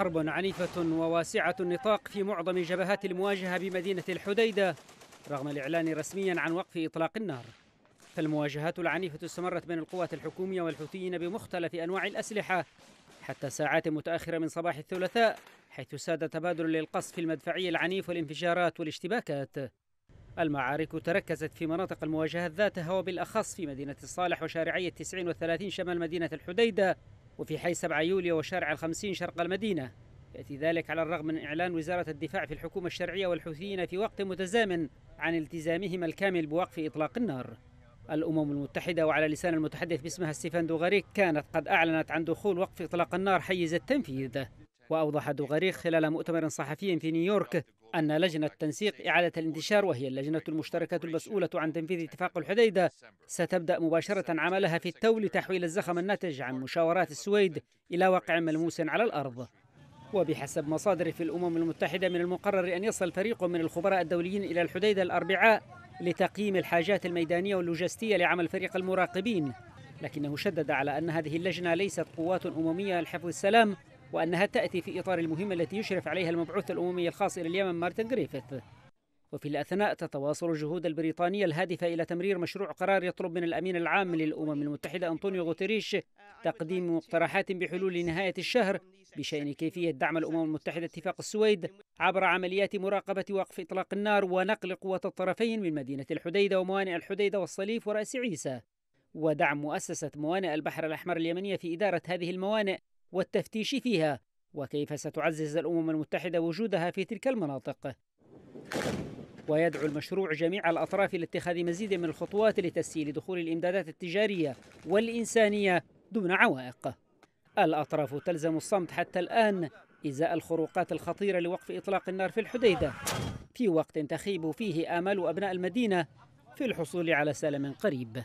حرب عنيفة وواسعة النطاق في معظم جبهات المواجهة بمدينة الحديدة رغم الإعلان رسميا عن وقف إطلاق النار فالمواجهات العنيفة استمرت بين القوات الحكومية والحوثيين بمختلف أنواع الأسلحة حتى ساعات متأخرة من صباح الثلاثاء حيث ساد تبادل للقصف المدفعي العنيف والانفجارات والاشتباكات المعارك تركزت في مناطق المواجهة ذاتها وبالأخص في مدينة الصالح وشارعي 39 شمال مدينة الحديدة وفي حي 7 يوليو وشارع الخمسين شرق المدينة يأتي ذلك على الرغم من إعلان وزارة الدفاع في الحكومة الشرعية والحوثيين في وقت متزامن عن التزامهما الكامل بوقف إطلاق النار الأمم المتحدة وعلى لسان المتحدث باسمها ستيفان دوغاريك كانت قد أعلنت عن دخول وقف إطلاق النار حيز التنفيذ وأوضح دوغاريك خلال مؤتمر صحفي في نيويورك أن لجنة تنسيق إعادة الانتشار وهي اللجنة المشتركة المسؤولة عن تنفيذ اتفاق الحديدة ستبدأ مباشرة عملها في التو لتحويل الزخم الناتج عن مشاورات السويد إلى واقع ملموس على الأرض وبحسب مصادر في الأمم المتحدة من المقرر أن يصل فريق من الخبراء الدوليين إلى الحديدة الأربعاء لتقييم الحاجات الميدانية واللوجستية لعمل فريق المراقبين لكنه شدد على أن هذه اللجنة ليست قوات أممية لحفظ السلام وأنها تأتي في إطار المهمة التي يشرف عليها المبعوث الأممي الخاص إلى اليمن مارتن جريفيث وفي الأثناء تتواصل الجهود البريطانية الهادفة إلى تمرير مشروع قرار يطلب من الأمين العام للأمم المتحدة أنطونيو غوتريش تقديم مقترحات بحلول نهاية الشهر بشأن كيفية دعم الأمم المتحدة اتفاق السويد عبر عمليات مراقبة وقف إطلاق النار ونقل قوة الطرفين من مدينة الحديدة وموانئ الحديدة والصليف ورأس عيسى ودعم مؤسسة موانئ البحر الأحمر اليمنية في إدارة هذه الموانئ والتفتيش فيها وكيف ستعزز الأمم المتحدة وجودها في تلك المناطق ويدعو المشروع جميع الأطراف لاتخاذ مزيد من الخطوات لتسهيل دخول الإمدادات التجارية والإنسانية دون عوائق الأطراف تلزم الصمت حتى الآن إزاء الخروقات الخطيرة لوقف إطلاق النار في الحديدة في وقت تخيب فيه آمال أبناء المدينة في الحصول على سلام قريب